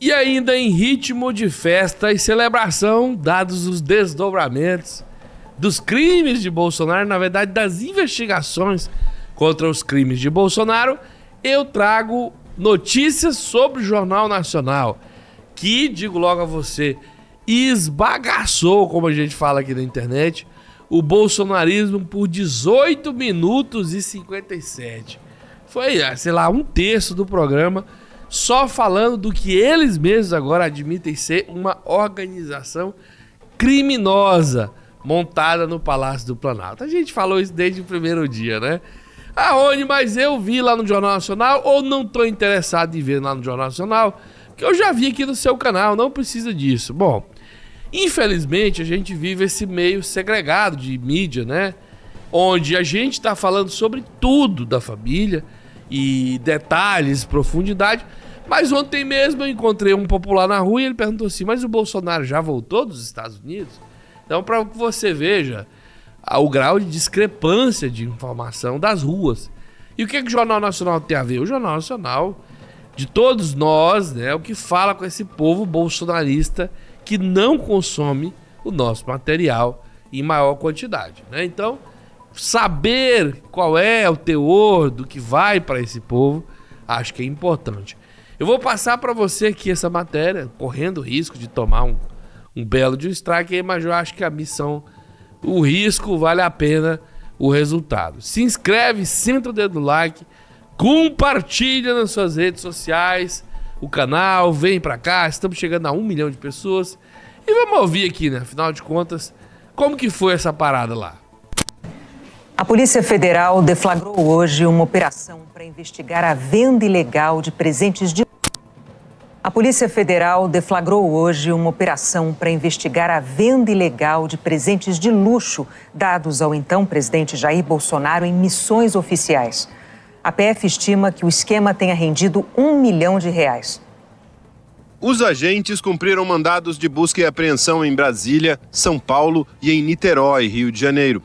E ainda em ritmo de festa e celebração, dados os desdobramentos dos crimes de Bolsonaro, na verdade, das investigações contra os crimes de Bolsonaro, eu trago notícias sobre o Jornal Nacional, que, digo logo a você, esbagaçou, como a gente fala aqui na internet, o bolsonarismo por 18 minutos e 57. Foi, ah, sei lá, um terço do programa só falando do que eles mesmos agora admitem ser uma organização criminosa montada no Palácio do Planalto. A gente falou isso desde o primeiro dia, né? Aonde, mas eu vi lá no Jornal Nacional ou não tô interessado em ver lá no Jornal Nacional, que eu já vi aqui no seu canal, não precisa disso. Bom, infelizmente a gente vive esse meio segregado de mídia, né? Onde a gente está falando sobre tudo da família, e detalhes, profundidade. Mas ontem mesmo eu encontrei um popular na rua e ele perguntou assim: Mas o Bolsonaro já voltou dos Estados Unidos? Então, para que você veja o grau de discrepância de informação das ruas. E o que, é que o Jornal Nacional tem a ver? O Jornal Nacional, de todos nós, né, é o que fala com esse povo bolsonarista que não consome o nosso material em maior quantidade. Né? Então, saber qual é o teor do que vai para esse povo, acho que é importante. Eu vou passar para você aqui essa matéria, correndo o risco de tomar um, um belo de um strike, mas eu acho que a missão, o risco vale a pena o resultado. Se inscreve, senta o dedo no like, compartilha nas suas redes sociais o canal, vem para cá, estamos chegando a um milhão de pessoas. E vamos ouvir aqui, né? Afinal de contas, como que foi essa parada lá? A Polícia Federal deflagrou hoje uma operação para investigar a venda ilegal de presentes de a Polícia Federal deflagrou hoje uma operação para investigar a venda ilegal de presentes de luxo dados ao então presidente Jair Bolsonaro em missões oficiais. A PF estima que o esquema tenha rendido um milhão de reais. Os agentes cumpriram mandados de busca e apreensão em Brasília, São Paulo e em Niterói, Rio de Janeiro.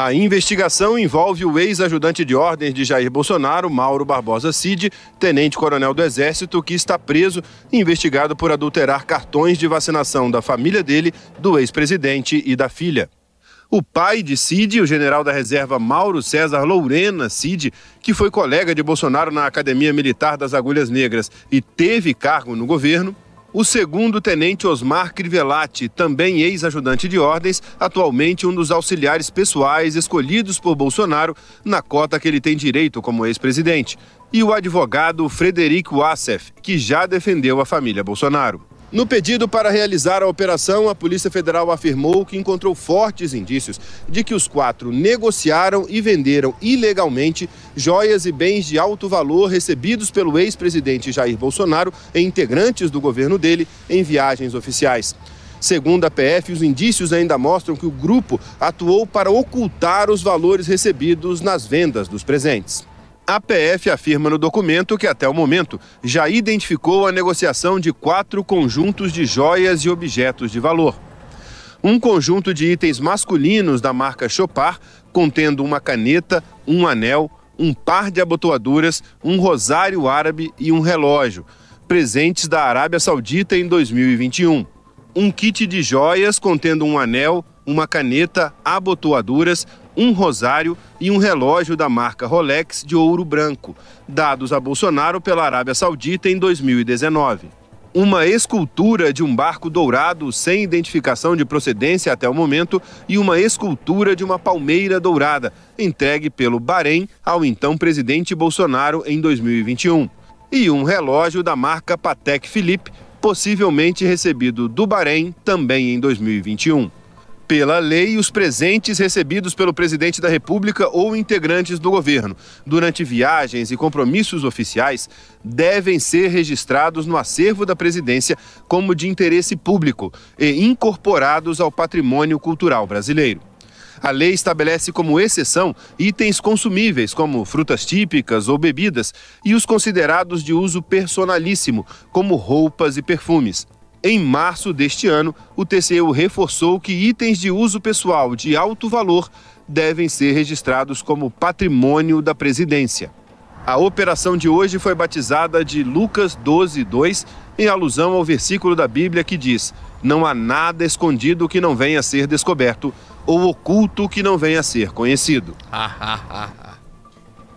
A investigação envolve o ex-ajudante de ordens de Jair Bolsonaro, Mauro Barbosa Cid, tenente-coronel do Exército, que está preso e investigado por adulterar cartões de vacinação da família dele, do ex-presidente e da filha. O pai de Cid, o general da reserva Mauro César Lourena Cid, que foi colega de Bolsonaro na Academia Militar das Agulhas Negras e teve cargo no governo, o segundo tenente Osmar Crivellati, também ex-ajudante de ordens, atualmente um dos auxiliares pessoais escolhidos por Bolsonaro na cota que ele tem direito como ex-presidente, e o advogado Frederico Assef, que já defendeu a família Bolsonaro. No pedido para realizar a operação, a Polícia Federal afirmou que encontrou fortes indícios de que os quatro negociaram e venderam ilegalmente joias e bens de alto valor recebidos pelo ex-presidente Jair Bolsonaro e integrantes do governo dele em viagens oficiais. Segundo a PF, os indícios ainda mostram que o grupo atuou para ocultar os valores recebidos nas vendas dos presentes. A PF afirma no documento que, até o momento, já identificou a negociação de quatro conjuntos de joias e objetos de valor. Um conjunto de itens masculinos da marca Chopar, contendo uma caneta, um anel, um par de abotoaduras, um rosário árabe e um relógio, presentes da Arábia Saudita em 2021. Um kit de joias contendo um anel, uma caneta, abotoaduras, um rosário e um relógio da marca Rolex de ouro branco, dados a Bolsonaro pela Arábia Saudita em 2019. Uma escultura de um barco dourado sem identificação de procedência até o momento e uma escultura de uma palmeira dourada, entregue pelo Bahrein ao então presidente Bolsonaro em 2021. E um relógio da marca Patek Philippe, possivelmente recebido do Bahrein também em 2021 pela lei os presentes recebidos pelo presidente da República ou integrantes do governo durante viagens e compromissos oficiais devem ser registrados no acervo da presidência como de interesse público e incorporados ao patrimônio cultural brasileiro. A lei estabelece como exceção itens consumíveis, como frutas típicas ou bebidas, e os considerados de uso personalíssimo, como roupas e perfumes. Em março deste ano, o TCU reforçou que itens de uso pessoal de alto valor devem ser registrados como patrimônio da presidência. A operação de hoje foi batizada de Lucas 12, 2, em alusão ao versículo da Bíblia que diz: Não há nada escondido que não venha a ser descoberto, ou oculto que não venha a ser conhecido.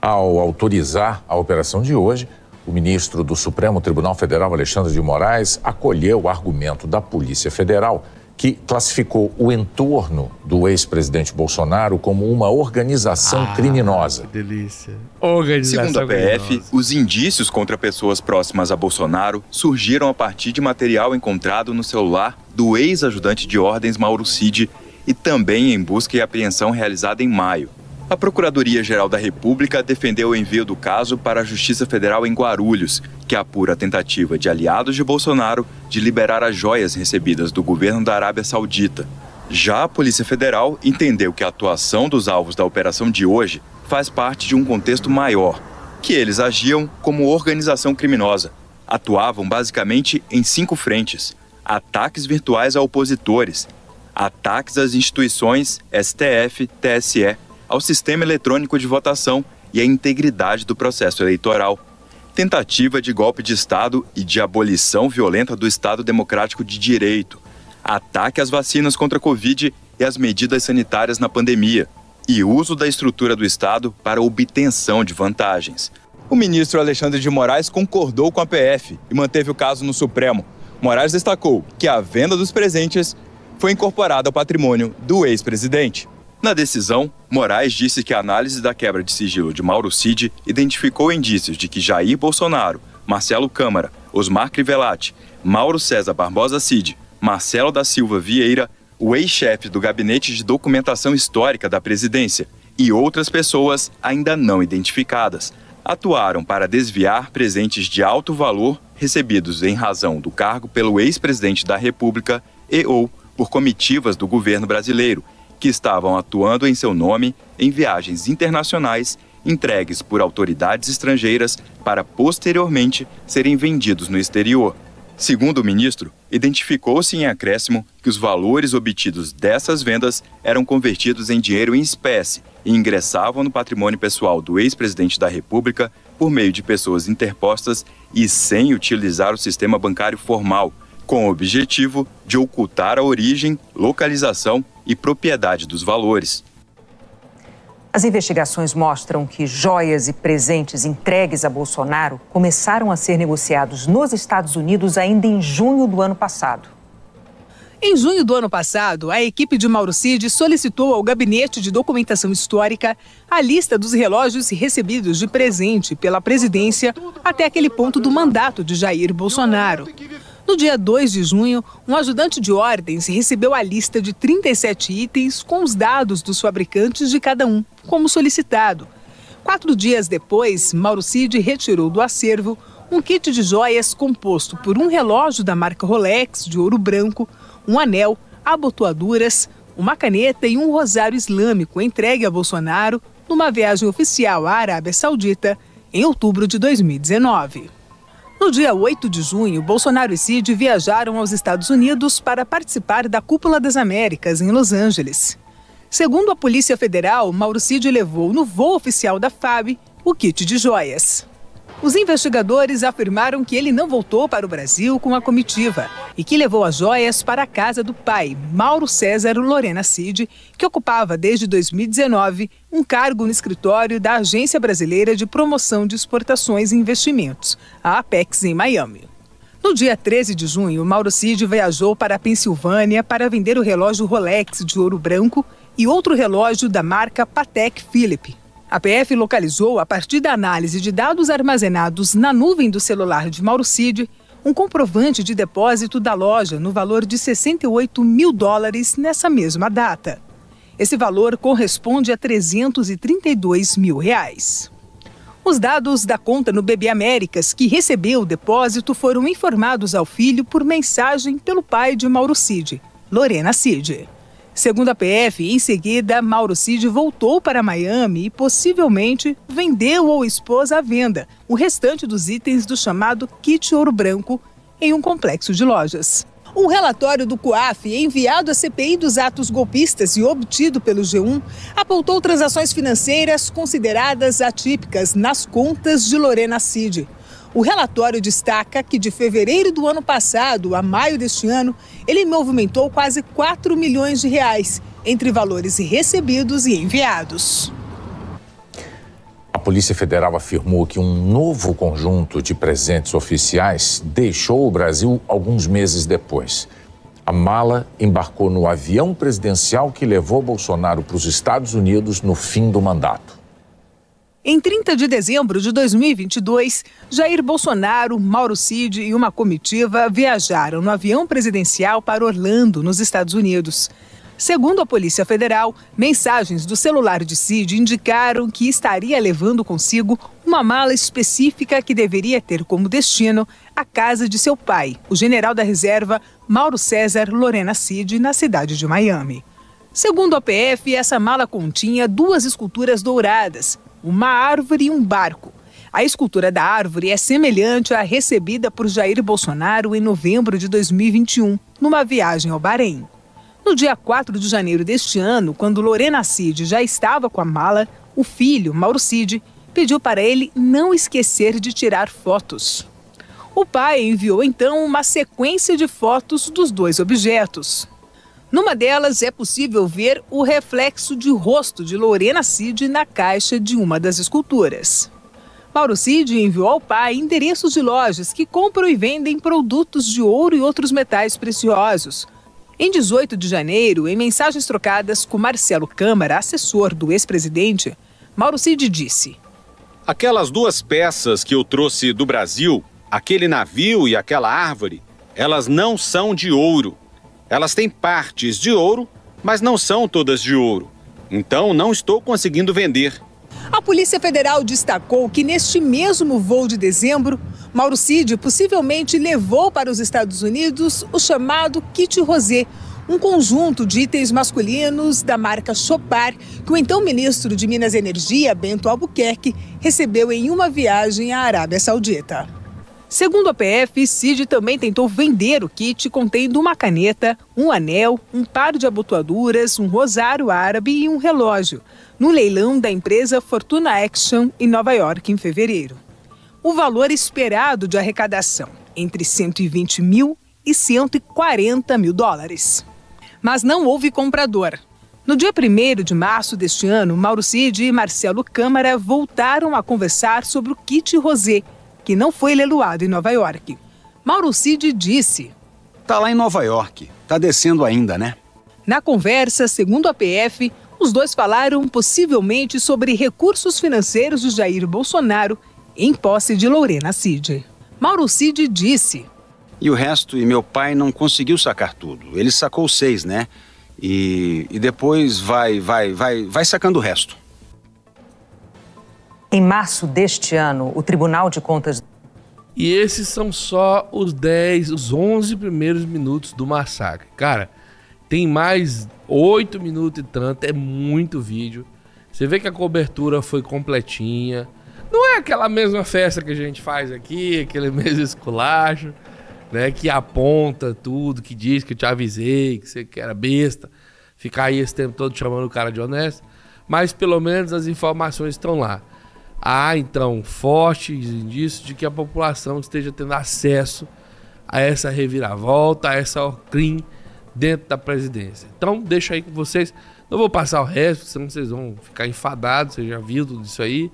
Ao autorizar a operação de hoje, o ministro do Supremo Tribunal Federal, Alexandre de Moraes, acolheu o argumento da Polícia Federal que classificou o entorno do ex-presidente Bolsonaro como uma organização ah, criminosa. Que delícia. Organização Segundo a PF, criminosa. os indícios contra pessoas próximas a Bolsonaro surgiram a partir de material encontrado no celular do ex-ajudante de ordens Mauro Cid e também em busca e apreensão realizada em maio. A Procuradoria-Geral da República defendeu o envio do caso para a Justiça Federal em Guarulhos, que apura a tentativa de aliados de Bolsonaro de liberar as joias recebidas do governo da Arábia Saudita. Já a Polícia Federal entendeu que a atuação dos alvos da operação de hoje faz parte de um contexto maior, que eles agiam como organização criminosa. Atuavam basicamente em cinco frentes: ataques virtuais a opositores, ataques às instituições STF, TSE ao sistema eletrônico de votação e à integridade do processo eleitoral. Tentativa de golpe de Estado e de abolição violenta do Estado Democrático de Direito. Ataque às vacinas contra a Covid e às medidas sanitárias na pandemia. E uso da estrutura do Estado para obtenção de vantagens. O ministro Alexandre de Moraes concordou com a PF e manteve o caso no Supremo. Moraes destacou que a venda dos presentes foi incorporada ao patrimônio do ex-presidente. Na decisão, Moraes disse que a análise da quebra de sigilo de Mauro Cid identificou indícios de que Jair Bolsonaro, Marcelo Câmara, Osmar Crivellati, Mauro César Barbosa Cid, Marcelo da Silva Vieira, o ex-chefe do Gabinete de Documentação Histórica da Presidência e outras pessoas ainda não identificadas, atuaram para desviar presentes de alto valor recebidos em razão do cargo pelo ex-presidente da República e ou por comitivas do governo brasileiro que estavam atuando em seu nome em viagens internacionais entregues por autoridades estrangeiras para posteriormente serem vendidos no exterior. Segundo o ministro, identificou-se em acréscimo que os valores obtidos dessas vendas eram convertidos em dinheiro em espécie e ingressavam no patrimônio pessoal do ex-presidente da República por meio de pessoas interpostas e sem utilizar o sistema bancário formal, com o objetivo de ocultar a origem, localização e propriedade dos valores. As investigações mostram que joias e presentes entregues a Bolsonaro começaram a ser negociados nos Estados Unidos ainda em junho do ano passado. Em junho do ano passado, a equipe de Mauro Cid solicitou ao Gabinete de Documentação Histórica a lista dos relógios recebidos de presente pela presidência até aquele ponto do mandato de Jair Bolsonaro. No dia 2 de junho, um ajudante de ordens recebeu a lista de 37 itens com os dados dos fabricantes de cada um, como solicitado. Quatro dias depois, Mauro Cid retirou do acervo um kit de joias composto por um relógio da marca Rolex de ouro branco, um anel, abotoaduras, uma caneta e um rosário islâmico entregue a Bolsonaro numa viagem oficial à Arábia Saudita em outubro de 2019. No dia 8 de junho, Bolsonaro e Cid viajaram aos Estados Unidos para participar da Cúpula das Américas, em Los Angeles. Segundo a Polícia Federal, Mauro Cid levou no voo oficial da FAB o kit de joias. Os investigadores afirmaram que ele não voltou para o Brasil com a comitiva e que levou as joias para a casa do pai, Mauro César Lorena Cid, que ocupava desde 2019 um cargo no escritório da Agência Brasileira de Promoção de Exportações e Investimentos, a Apex, em Miami. No dia 13 de junho, Mauro Cid viajou para a Pensilvânia para vender o relógio Rolex de ouro branco e outro relógio da marca Patek Philippe. A PF localizou, a partir da análise de dados armazenados na nuvem do celular de Mauro Cid, um comprovante de depósito da loja no valor de 68 mil dólares nessa mesma data. Esse valor corresponde a 332 mil reais. Os dados da conta no Bebê Américas, que recebeu o depósito, foram informados ao filho por mensagem pelo pai de Mauro Cid, Lorena Cid. Segundo a PF, em seguida, Mauro Cid voltou para Miami e possivelmente vendeu ou expôs à venda o restante dos itens do chamado kit ouro branco em um complexo de lojas. Um relatório do COAF, enviado à CPI dos atos golpistas e obtido pelo G1, apontou transações financeiras consideradas atípicas nas contas de Lorena Cid. O relatório destaca que de fevereiro do ano passado a maio deste ano, ele movimentou quase 4 milhões de reais entre valores recebidos e enviados. A Polícia Federal afirmou que um novo conjunto de presentes oficiais deixou o Brasil alguns meses depois. A mala embarcou no avião presidencial que levou Bolsonaro para os Estados Unidos no fim do mandato. Em 30 de dezembro de 2022, Jair Bolsonaro, Mauro Cid e uma comitiva viajaram no avião presidencial para Orlando, nos Estados Unidos. Segundo a Polícia Federal, mensagens do celular de Cid indicaram que estaria levando consigo uma mala específica que deveria ter como destino a casa de seu pai, o general da reserva Mauro César Lorena Cid, na cidade de Miami. Segundo a PF, essa mala continha duas esculturas douradas, uma árvore e um barco. A escultura da árvore é semelhante à recebida por Jair Bolsonaro em novembro de 2021, numa viagem ao Bahrein. No dia 4 de janeiro deste ano, quando Lorena Cid já estava com a mala, o filho, Mauro Cid, pediu para ele não esquecer de tirar fotos. O pai enviou então uma sequência de fotos dos dois objetos. Numa delas é possível ver o reflexo de rosto de Lorena Cid na caixa de uma das esculturas. Mauro Cid enviou ao pai endereços de lojas que compram e vendem produtos de ouro e outros metais preciosos. Em 18 de janeiro, em mensagens trocadas com Marcelo Câmara, assessor do ex-presidente, Mauro Cid disse: Aquelas duas peças que eu trouxe do Brasil, aquele navio e aquela árvore, elas não são de ouro, elas têm partes de ouro, mas não são todas de ouro. Então não estou conseguindo vender. A Polícia Federal destacou que neste mesmo voo de dezembro, Mauro Cid possivelmente levou para os Estados Unidos o chamado kit rosé, um conjunto de itens masculinos da marca Chopar, que o então ministro de Minas e Energia, Bento Albuquerque, recebeu em uma viagem à Arábia Saudita. Segundo a PF, Cid também tentou vender o kit contendo uma caneta, um anel, um par de abotoaduras, um rosário árabe e um relógio, no leilão da empresa Fortuna Action em Nova York em fevereiro. O valor esperado de arrecadação, entre 120 mil e 140 mil dólares. Mas não houve comprador. No dia 1 de março deste ano, Mauro Cid e Marcelo Câmara voltaram a conversar sobre o kit rosé, que não foi leiloado em Nova York. Mauro Cid disse: Tá lá em Nova York, tá descendo ainda, né? Na conversa, segundo a PF, os dois falaram possivelmente sobre recursos financeiros de Jair Bolsonaro em posse de Lorena Cid. Mauro Cid disse: E o resto, e meu pai não conseguiu sacar tudo. Ele sacou seis, né? E, e depois vai, vai, vai, vai sacando o resto. Em março deste ano, o Tribunal de Contas. E esses são só os 10, os 11 primeiros minutos do massacre. Cara, tem mais 8 minutos e tanto, é muito vídeo. Você vê que a cobertura foi completinha. Não é aquela mesma festa que a gente faz aqui, aquele mesmo esculacho, né? Que aponta tudo, que diz que eu te avisei, que você que era besta. Ficar aí esse tempo todo chamando o cara de honesto. Mas pelo menos as informações estão lá há então fortes indícios de que a população esteja tendo acesso a essa reviravolta, a essa crime dentro da presidência. Então, deixa aí com vocês. Não vou passar o resto, senão vocês vão ficar enfadados, vocês já viram tudo isso aí.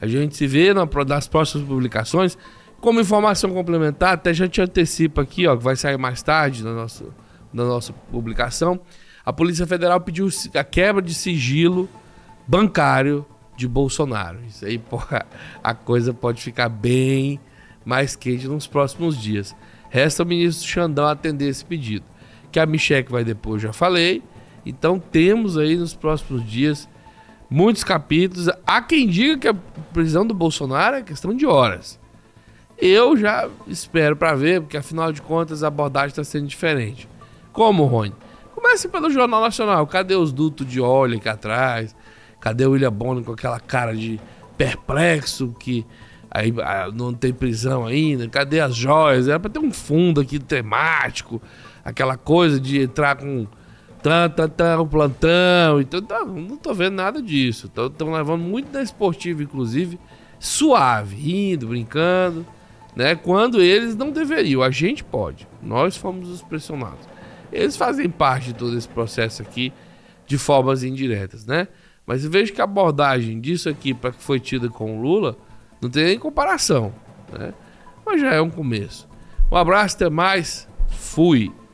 A gente se vê nas próximas publicações. Como informação complementar, até já te antecipa aqui, ó, que vai sair mais tarde na nossa, na nossa publicação. A Polícia Federal pediu a quebra de sigilo bancário de Bolsonaro. Isso aí, porra, a coisa pode ficar bem mais quente nos próximos dias. Resta o ministro Xandão atender esse pedido. Que a Michelle vai depois, já falei. Então temos aí nos próximos dias muitos capítulos. Há quem diga que a prisão do Bolsonaro é questão de horas. Eu já espero para ver, porque afinal de contas a abordagem está sendo diferente. Como, Rony? Comece pelo Jornal Nacional. Cadê os dutos de óleo aqui atrás? Cadê o William Bonner com aquela cara de perplexo que aí ah, não tem prisão ainda? Cadê as joias? Era pra ter um fundo aqui temático, aquela coisa de entrar com tan, tan, tan, o plantão. Então tá, não tô vendo nada disso. Estão levando muito da esportiva, inclusive, suave, rindo, brincando, né? Quando eles não deveriam. A gente pode. Nós fomos os pressionados. Eles fazem parte de todo esse processo aqui de formas indiretas, né? Mas vejo que a abordagem disso aqui para que foi tida com o Lula não tem nem comparação, né? Mas já é um começo. Um abraço, até mais. Fui.